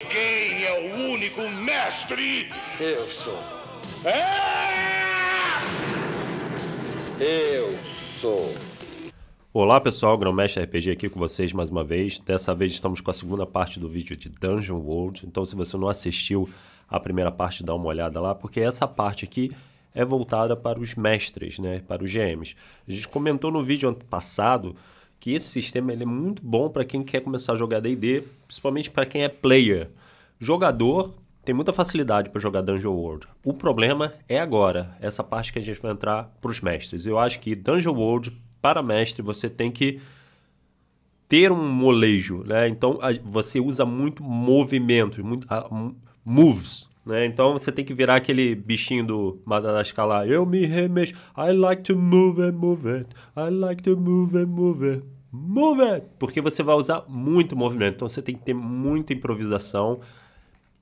Quem é o único mestre? Eu sou. É! Eu sou. Olá pessoal, Mestre RPG aqui com vocês mais uma vez. Dessa vez estamos com a segunda parte do vídeo de Dungeon World. Então, se você não assistiu a primeira parte, dá uma olhada lá, porque essa parte aqui é voltada para os mestres, né? Para os GMs. A gente comentou no vídeo passado que esse sistema ele é muito bom para quem quer começar a jogar D&D, principalmente para quem é player. Jogador tem muita facilidade para jogar Dungeon World. O problema é agora, essa parte que a gente vai entrar para os mestres. Eu acho que Dungeon World, para mestre, você tem que ter um molejo, né? Então, a, você usa muito movimentos, muito, a, ah, moves, né? Então você tem que virar aquele bichinho do Madagascar lá. Eu me remexo. I like to move and move it. I like to move and move it. Move it! Porque você vai usar muito movimento. Então você tem que ter muita improvisação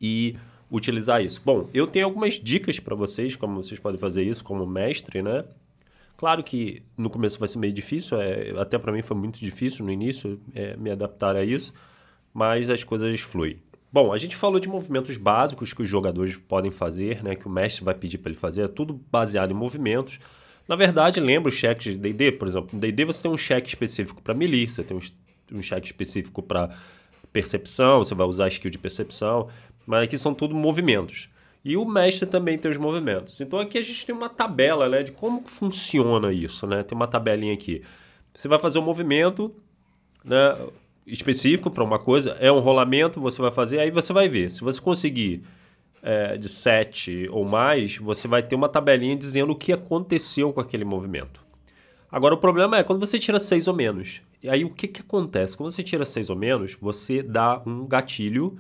e utilizar isso. Bom, eu tenho algumas dicas para vocês, como vocês podem fazer isso como mestre, né? Claro que no começo vai ser meio difícil, é, até para mim foi muito difícil no início é, me adaptar a isso, mas as coisas fluem. Bom, a gente falou de movimentos básicos que os jogadores podem fazer, né, que o mestre vai pedir para ele fazer, é tudo baseado em movimentos. Na verdade, lembra os cheques de D&D, por exemplo, no D&D você tem um cheque específico para melee, você tem um, cheque específico para percepção, você vai usar skill de percepção, mas aqui são tudo movimentos. E o mestre também tem os movimentos. Então aqui a gente tem uma tabela, né, de como funciona isso, né? Tem uma tabelinha aqui. Você vai fazer um movimento, né? específico para uma coisa, é um rolamento, você vai fazer, aí você vai ver. Se você conseguir é, de 7 ou mais, você vai ter uma tabelinha dizendo o que aconteceu com aquele movimento. Agora, o problema é quando você tira 6 ou menos. E aí, o que, que acontece? Quando você tira 6 ou menos, você dá um gatilho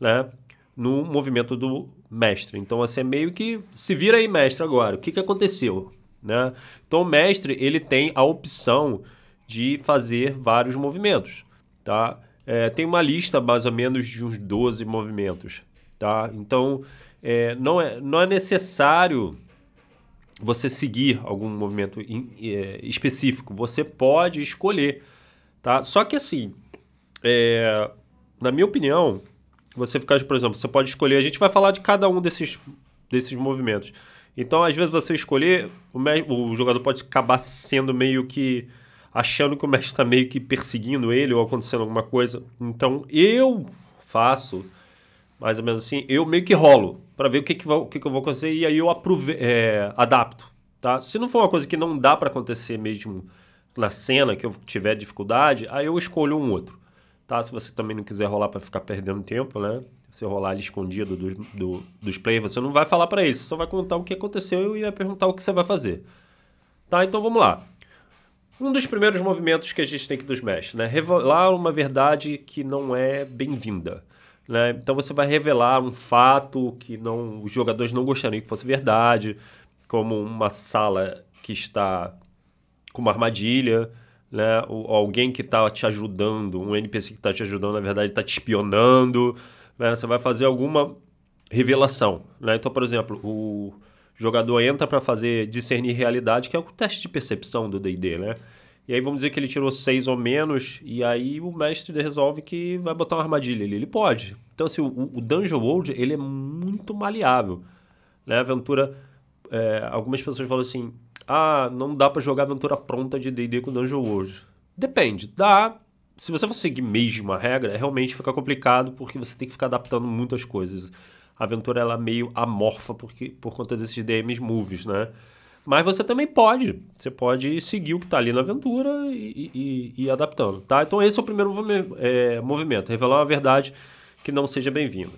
né, no movimento do mestre. Então, assim, é meio que se vira aí, mestre, agora. O que, que aconteceu? Né? Então, o mestre ele tem a opção de fazer vários movimentos tá? É, tem uma lista mais ou menos de uns 12 movimentos, tá? Então, é, não, é, não é necessário você seguir algum movimento in, é, específico, você pode escolher, tá? Só que assim, é, na minha opinião, você ficar, por exemplo, você pode escolher, a gente vai falar de cada um desses, desses movimentos. Então, às vezes você escolher, o, o jogador pode acabar sendo meio que achando que o mestre está meio que perseguindo ele ou acontecendo alguma coisa. Então eu faço mais ou menos assim, eu meio que rolo para ver o que que, vou, o que, que, eu vou fazer e aí eu aprove é, adapto, tá? Se não for uma coisa que não dá para acontecer mesmo na cena que eu tiver dificuldade, aí eu escolho um outro, tá? Se você também não quiser rolar para ficar perdendo tempo, né? Se rolar ali escondido do, do, dos players, você não vai falar para eles, você só vai contar o que aconteceu e vai perguntar o que você vai fazer. Tá, então vamos lá um dos primeiros movimentos que a gente tem que dos mestres, né? Revelar uma verdade que não é bem-vinda. Né? Então você vai revelar um fato que não, os jogadores não gostariam que fosse verdade, como uma sala que está com uma armadilha, né? Ou alguém que está te ajudando, um NPC que está te ajudando, na verdade, está te espionando. Né? Você vai fazer alguma revelação. Né? Então, por exemplo, o o jogador entra para fazer discernir realidade, que é o teste de percepção do D&D, né? E aí vamos dizer que ele tirou seis ou menos, e aí o mestre resolve que vai botar uma armadilha ali. Ele pode. Então, assim, o, o Dungeon World, ele é muito maleável. Né? A aventura... É, algumas pessoas falam assim, ah, não dá para jogar aventura pronta de D&D com Dungeon World. Depende. Dá. Se você for seguir mesmo a regra, é realmente fica complicado, porque você tem que ficar adaptando muitas coisas aventura ela é meio amorfa porque, por conta desses DMs moves, né? Mas você também pode. Você pode seguir o que está ali na aventura e, ir adaptando, tá? Então esse é o primeiro é, movimento. Revelar uma verdade que não seja bem-vinda.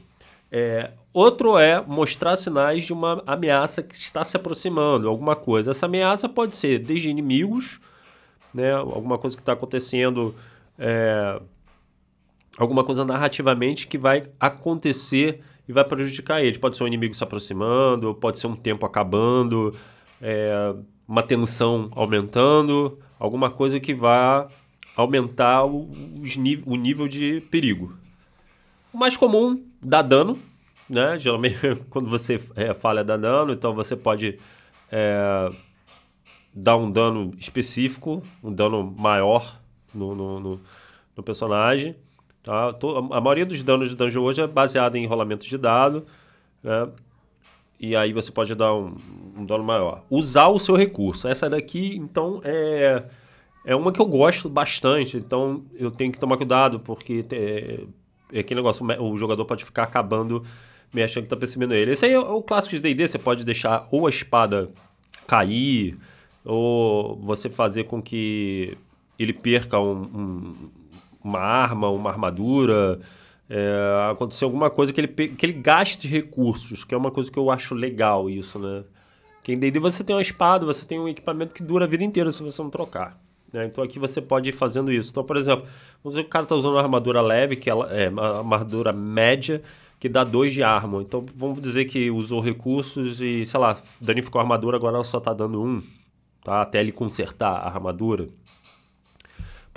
É, outro é mostrar sinais de uma ameaça que está se aproximando, alguma coisa. Essa ameaça pode ser desde inimigos, né? Alguma coisa que está acontecendo... É, alguma coisa narrativamente que vai acontecer e vai prejudicar eles. Pode ser um inimigo se aproximando, pode ser um tempo acabando, é, uma tensão aumentando, alguma coisa que vá aumentar os, o nível de perigo. O mais comum dá dano, né? Geralmente quando você é, falha dá dano, então você pode é, dar um dano específico, um dano maior no, no, no, no personagem. Tá? A maioria dos danos de dungeon hoje é baseada em rolamentos de dado, né? E aí você pode dar um, um dano maior. Usar o seu recurso. Essa daqui, então, é, é uma que eu gosto bastante. Então, eu tenho que tomar cuidado, porque é, é aquele negócio, o jogador pode ficar acabando me achando que tá percebendo ele. Esse aí é o é clássico de D&D, você pode deixar ou a espada cair, ou você fazer com que ele perca um, um uma arma, uma armadura, é, acontecer alguma coisa que ele, que ele gaste recursos, que é uma coisa que eu acho legal isso, né? Que em D&D você tem uma espada, você tem um equipamento que dura a vida inteira se você não trocar. Né? Então aqui você pode ir fazendo isso. Então, por exemplo, vamos dizer que o cara está usando uma armadura leve, que ela é uma armadura média, que dá 2 de arma. Então vamos dizer que usou recursos e, sei lá, danificou a armadura, agora ela só está dando um, tá? Até ele consertar a armadura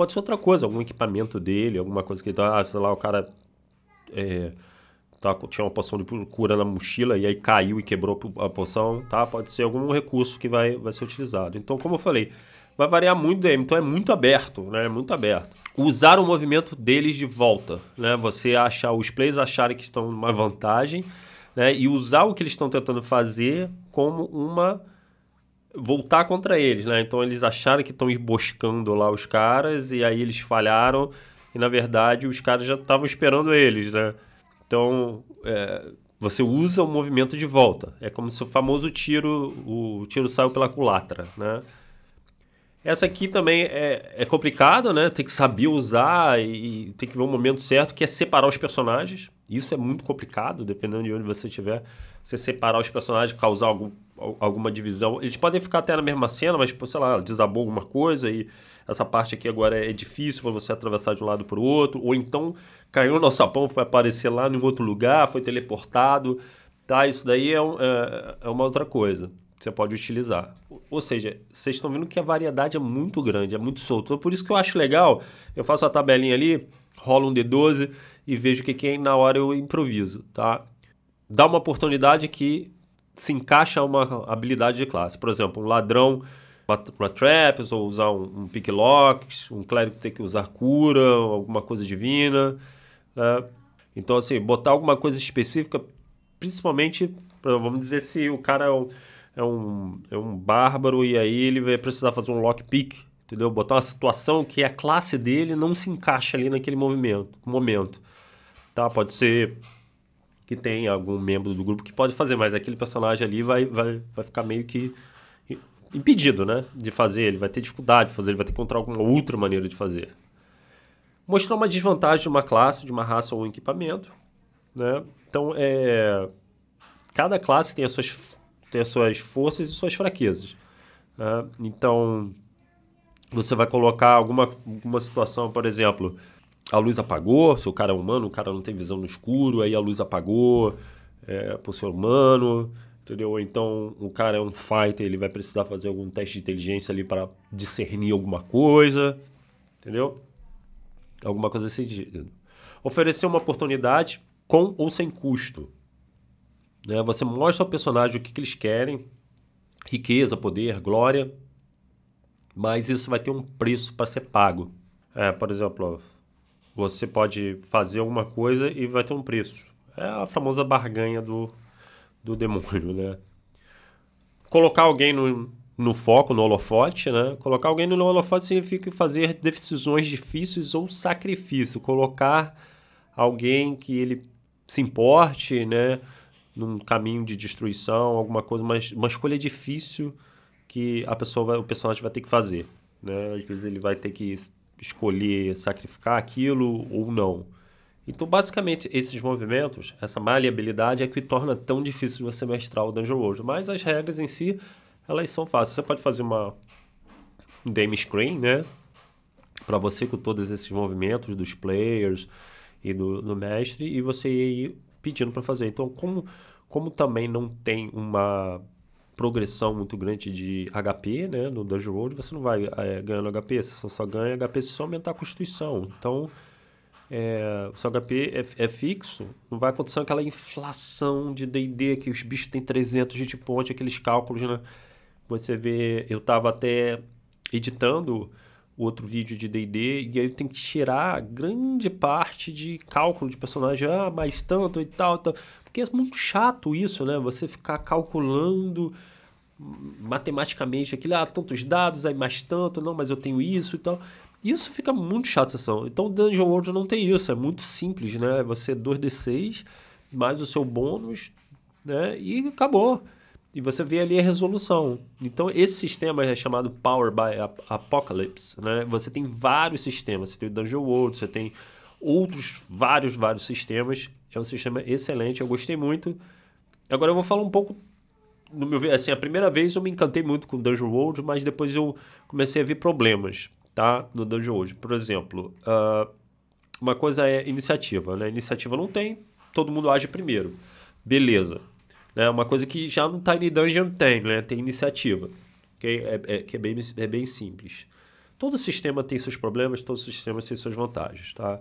pode ser outra coisa, algum equipamento dele, alguma coisa que ele tá, ah, sei lá, o cara é, tá, tinha uma poção de cura na mochila e aí caiu e quebrou a poção, tá? Pode ser algum recurso que vai, vai ser utilizado. Então, como eu falei, vai variar muito DM, então é muito aberto, né? É muito aberto. Usar o movimento deles de volta, né? Você achar, os players acharem que estão numa vantagem, né? E usar o que eles estão tentando fazer como uma voltar contra eles, né? Então eles acharam que estão emboscando lá os caras e aí eles falharam e na verdade os caras já estavam esperando eles, né? Então é, você usa o movimento de volta. É como se o famoso tiro, o tiro saiu pela culatra, né? Essa aqui também é, é complicado, né? Tem que saber usar e, tem que ver o momento certo, que é separar os personagens. Isso é muito complicado, dependendo de onde você estiver. Você separar os personagens, causar algum alguma divisão. Eles podem ficar até na mesma cena, mas, tipo, sei lá, desabou alguma coisa e essa parte aqui agora é difícil para você atravessar de um lado para o outro. Ou então caiu no sapão, foi aparecer lá em outro lugar, foi teleportado. Tá, isso daí é, um, é, é uma outra coisa que você pode utilizar. Ou seja, vocês estão vendo que a variedade é muito grande, é muito solto. Então, por isso que eu acho legal, eu faço a tabelinha ali, rolo um D12 e vejo o que, que é, na hora eu improviso, tá? Dá uma oportunidade que se encaixa uma habilidade de classe. Por exemplo, um ladrão para traps, ou usar um, um picklocks, um clérigo tem que usar cura, alguma coisa divina. Né? Então, assim, botar alguma coisa específica, principalmente, vamos dizer, se o cara é um, é um, é um bárbaro e aí ele vai precisar fazer um lockpick, entendeu? Botar uma situação que a classe dele não se encaixa ali naquele movimento, momento. Tá? Pode ser que tem algum membro do grupo que pode fazer, mas aquele personagem ali vai, vai, vai ficar meio que impedido, né? De fazer, ele vai ter dificuldade de fazer, ele vai ter que encontrar alguma outra maneira de fazer. Mostrar uma desvantagem de uma classe, de uma raça ou um equipamento, né? Então, é... cada classe tem as suas, tem as suas forças e suas fraquezas. Né? Então, você vai colocar alguma, alguma situação, por exemplo, a luz apagou, se o cara é humano, o cara não tem visão no escuro, aí a luz apagou é, por ser humano, entendeu? Ou então o cara é um fighter, ele vai precisar fazer algum teste de inteligência ali para discernir alguma coisa, entendeu? Alguma coisa assim. Oferecer uma oportunidade com ou sem custo. Né? Você mostra ao personagem o que, que eles querem, riqueza, poder, glória, mas isso vai ter um preço para ser pago. É, por exemplo, você pode fazer alguma coisa e vai ter um preço. É a famosa barganha do, do demônio, né? Colocar alguém no, no foco, no holofote, né? Colocar alguém no holofote significa fazer decisões difíceis ou sacrifício. Colocar alguém que ele se importe, né? Num caminho de destruição, alguma coisa, mas uma escolha difícil que a pessoa vai, o personagem vai ter que fazer, né? Às vezes ele vai ter que escolher sacrificar aquilo ou não. Então, basicamente, esses movimentos, essa maleabilidade é que torna tão difícil você mestrar o Dungeon World. Mas as regras em si, elas são fáceis. Você pode fazer uma game screen, né? Para você com todos esses movimentos dos players e do, do mestre, e você ir pedindo para fazer. Então, como, como também não tem uma progressão muito grande de HP, né? No Dungeon World você não vai é, ganhando HP, você só, ganha HP se só aumentar a constituição. Então, é, o seu HP é, é, fixo, não vai acontecer aquela inflação de D&D que os bichos têm 300 de ponte, aqueles cálculos, né? Você vê, eu tava até editando outro vídeo de D&D e aí tem que tirar grande parte de cálculo de personagem, ah, mais tanto e tal, tal. Então porque é muito chato isso, né? Você ficar calculando matematicamente aquilo, ah, tantos dados, aí mais tanto, não, mas eu tenho isso e tal. Isso fica muito chato essa ação. Então Dungeon World não tem isso, é muito simples, né? Você 2d6 é mais o seu bônus, né? E acabou. E você vê ali a resolução. Então esse sistema é chamado Power by Apocalypse, né? Você tem vários sistemas, você tem Dungeon World, você tem outros vários vários sistemas é um sistema excelente, eu gostei muito. Agora eu vou falar um pouco no meu assim, a primeira vez eu me encantei muito com Dungeon World, mas depois eu comecei a ver problemas, tá? No Dungeon World. Por exemplo, uh, uma coisa é iniciativa, né? Iniciativa não tem, todo mundo age primeiro. Beleza. Né? Uma coisa que já no Tiny Dungeon tem, né? Tem iniciativa. Okay? É, é, que é bem, é bem simples. Todo sistema tem seus problemas, todo sistema tem suas vantagens, tá?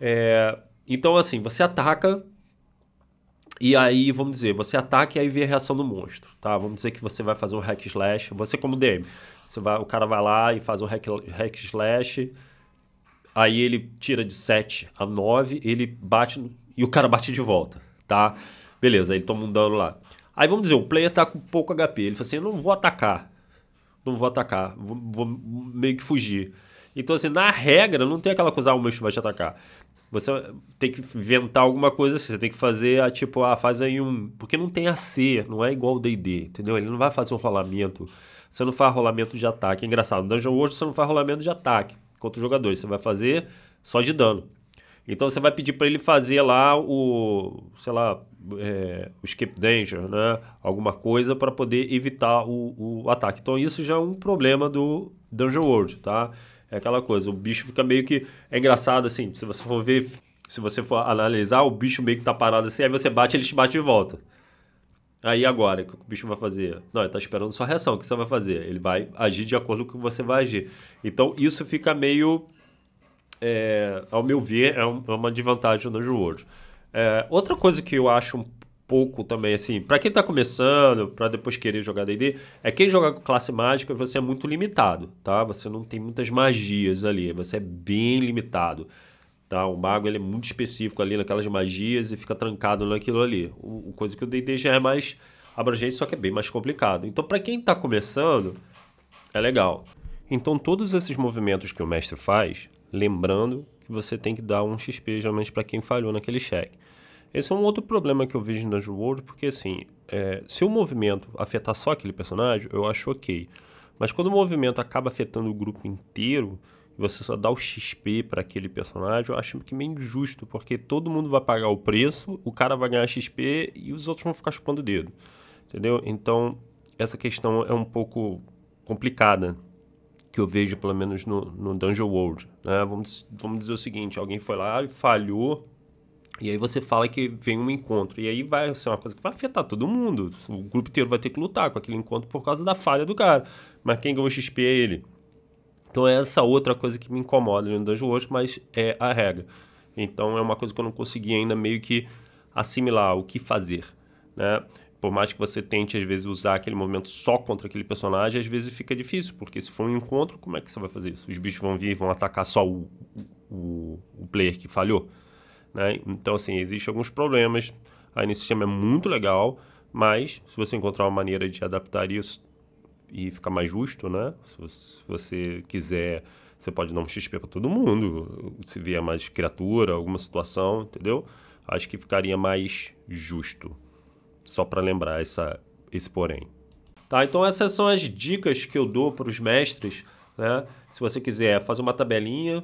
É, então, assim, você ataca e aí, vamos dizer, você ataca e aí vê a reação do monstro, tá? Vamos dizer que você vai fazer um hack slash, você como DM, você vai, o cara vai lá e faz um hack, hack slash, aí ele tira de 7 a 9, ele bate e o cara bate de volta, tá? Beleza, aí ele toma um dano lá. Aí vamos dizer, o player tá com pouco HP, ele fala assim, eu não vou atacar, não vou atacar, vou, vou meio que fugir. Então, assim, na regra, não tem aquela coisa, ah, o monstro vai te atacar você tem que inventar alguma coisa assim. Você tem que fazer a tipo, ah, faz aí um. Porque não tem AC, não é igual o DD, entendeu? Ele não vai fazer um rolamento. Você não faz rolamento de ataque. É engraçado. No Dungeon World você não faz rolamento de ataque contra os jogadores. Você vai fazer só de dano. Então você vai pedir para ele fazer lá o, sei lá, é, o skip danger, né? Alguma coisa para poder evitar o, o ataque. Então isso já é um problema do Dungeon World, tá? É aquela coisa, o bicho fica meio que. É engraçado, assim, se você for ver, se você for analisar, o bicho meio que tá parado assim, aí você bate, ele te bate de volta. Aí agora, o que o bicho vai fazer? Não, ele tá esperando sua reação, o que você vai fazer? Ele vai agir de acordo com o que você vai agir. Então isso fica meio. É, ao meu ver, é, é uma desvantagem no World. É, outra coisa que eu acho um pouco também, assim, para quem tá começando, para depois querer jogar D&D, é quem joga com classe mágica, você é muito limitado, tá? Você não tem muitas magias ali, você é bem limitado, tá? O mago, ele é muito específico ali naquelas magias e fica trancado naquilo ali. O, coisa que o D&D já é mais abrangente, só que é bem mais complicado. Então, para quem tá começando, é legal. Então, todos esses movimentos que o mestre faz, lembrando que você tem que dar um XP geralmente para quem falhou naquele cheque esse é um outro problema que eu vejo no Dungeon World, porque assim, é, se o movimento afetar só aquele personagem, eu acho ok. Mas quando o movimento acaba afetando o grupo inteiro, e você só dá o XP para aquele personagem, eu acho que é meio injusto, porque todo mundo vai pagar o preço, o cara vai ganhar XP e os outros vão ficar chupando o dedo. Entendeu? Então, essa questão é um pouco complicada que eu vejo, pelo menos no, no Dungeon World. Né? Vamos, vamos dizer o seguinte: alguém foi lá e falhou e aí você fala que vem um encontro. E aí vai ser uma coisa que vai afetar todo mundo. O grupo inteiro vai ter que lutar com aquele encontro por causa da falha do cara. Mas quem ganhou XP é ele. Então é essa outra coisa que me incomoda no Dungeon World, mas é a regra. Então é uma coisa que eu não consegui ainda meio que assimilar o que fazer, né? Por mais que você tente, às vezes, usar aquele momento só contra aquele personagem, às vezes fica difícil, porque se for um encontro, como é que você vai fazer isso? Os bichos vão vir e vão atacar só o, o, o player que falhou. Né? Então, assim, existem alguns problemas aí nesse sistema, é muito legal, mas se você encontrar uma maneira de adaptar isso e ficar mais justo, né? Se você quiser, você pode dar um XP para todo mundo, se vier mais criatura, alguma situação, entendeu? Acho que ficaria mais justo. Só para lembrar essa, esse porém. Tá, então essas são as dicas que eu dou para os mestres, né? Se você quiser fazer uma tabelinha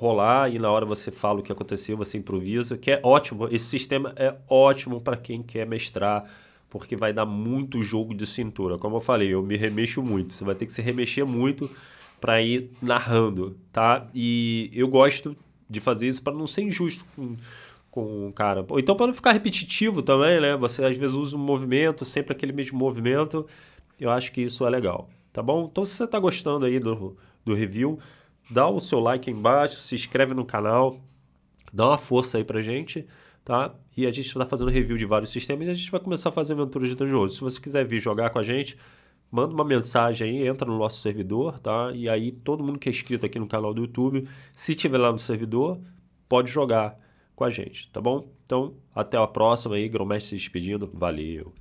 rolar e na hora você fala o que aconteceu, você improvisa, que é ótimo. Esse sistema é ótimo para quem quer mestrar, porque vai dar muito jogo de cintura. Como eu falei, eu me remexo muito. Você vai ter que se remexer muito para ir narrando, tá? E eu gosto de fazer isso para não ser injusto com, com o cara. Ou então para não ficar repetitivo também, né? Você às vezes usa um movimento, sempre aquele mesmo movimento. Eu acho que isso é legal, tá bom? Então se você está gostando aí do, do review, dá o seu like aí embaixo, se inscreve no canal, dá uma força aí pra gente, tá? E a gente está fazendo review de vários sistemas e a gente vai começar a fazer aventuras de Dungeon Se você quiser vir jogar com a gente, manda uma mensagem aí, entra no nosso servidor, tá? E aí todo mundo que é inscrito aqui no canal do YouTube, se tiver lá no servidor, pode jogar com a gente, tá bom? Então, até a próxima aí, Gromestre se despedindo, valeu!